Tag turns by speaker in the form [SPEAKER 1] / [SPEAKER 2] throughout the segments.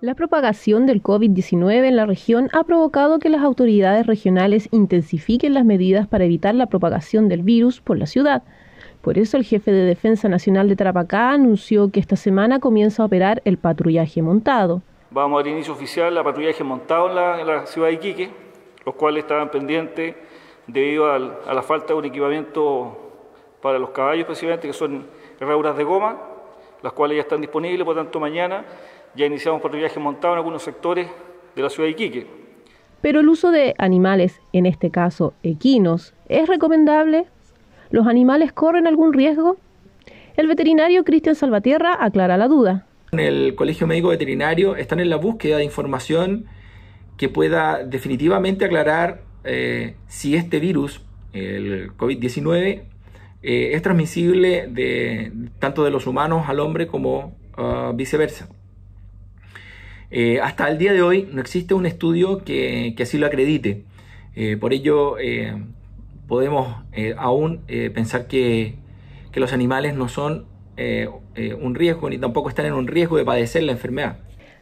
[SPEAKER 1] La propagación del COVID-19 en la región ha provocado que las autoridades regionales intensifiquen las medidas para evitar la propagación del virus por la ciudad. Por eso el jefe de Defensa Nacional de Tarapacá anunció que esta semana comienza a operar el patrullaje montado.
[SPEAKER 2] Vamos a dar inicio oficial al patrullaje montado en la, ciudad de Iquique, los cuales estaban pendientes debido a la falta de un equipamiento para los caballos, precisamente, que son herraduras de goma, las cuales ya están disponibles, por tanto mañana ya iniciamos viaje montado en algunos sectores de la ciudad de Iquique.
[SPEAKER 1] Pero el uso de animales, en este caso equinos, ¿es recomendable? ¿Los animales corren algún riesgo? El veterinario Cristian Salvatierra aclara la duda.
[SPEAKER 3] En el Colegio Médico Veterinario están en la búsqueda de información que pueda definitivamente aclarar eh, si este virus, el COVID-19, eh, es transmisible tanto de los humanos al hombre como ah, viceversa. Eh, hasta el día de hoy no existe un estudio que, así lo acredite. Eh, por ello, eh, podemos aún pensar que, que, los animales no son un riesgo ni tampoco están en un riesgo de padecer la enfermedad.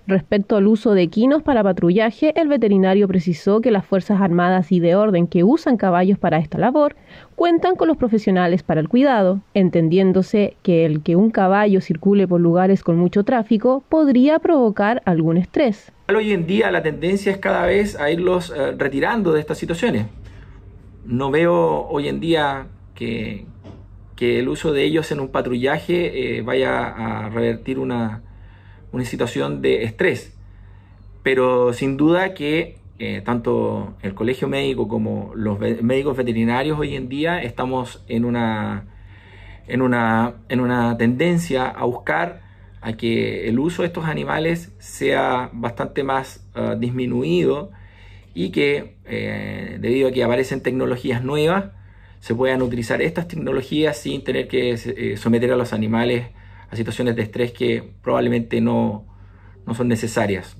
[SPEAKER 1] Respecto al uso de equinos para patrullaje, el veterinario precisó que las Fuerzas Armadas y de Orden que usan caballos para esta labor cuentan con los profesionales para el cuidado, entendiéndose que el que un caballo circule por lugares con mucho tráfico podría provocar algún estrés.
[SPEAKER 3] Hoy en día la tendencia es cada vez a irlos eh, retirando de estas situaciones. No veo hoy en día que, el uso de ellos en un patrullaje eh, vaya a revertir una una situación de estrés. Pero sin duda que eh, tanto el colegio médico como los médicos veterinarios hoy en día estamos en una, en, una, en una tendencia a buscar a que el uso de estos animales sea bastante más eh, disminuido y que eh, debido a que aparecen tecnologías nuevas, se puedan utilizar estas tecnologías sin tener que someter a los animales situaciones de estrés que probablemente no, no son necesarias.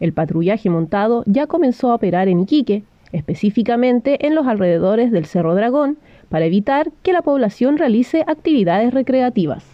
[SPEAKER 1] El patrullaje montado ya comenzó a operar en Iquique, específicamente en los alrededores del Cerro Dragón, para evitar que la población realice actividades recreativas.